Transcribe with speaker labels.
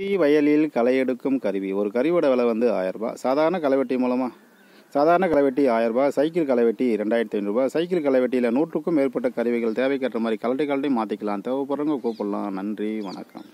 Speaker 1: கருவி வயலில் களை எடுக்கும் கருவி ஒரு கருவியோட விலை வந்து ஆயரூபா சாதாரண களைவெட்டி மூலமாக சாதாரண களைவெட்டி ஆயரூபா சைக்கிள் களைவெட்டி ரெண்டாயிரத்தி ஐநூறுரூபா சைக்கிள் களைவெட்டியில் நூற்றுக்கும் மேற்பட்ட கருவிகள் தேவைக்கேற்ற மாதிரி கலட்டி கலட்டி மாற்றிக்கலாம் தேவைப்படுறவங்க கூப்பிடலாம் நன்றி வணக்கம்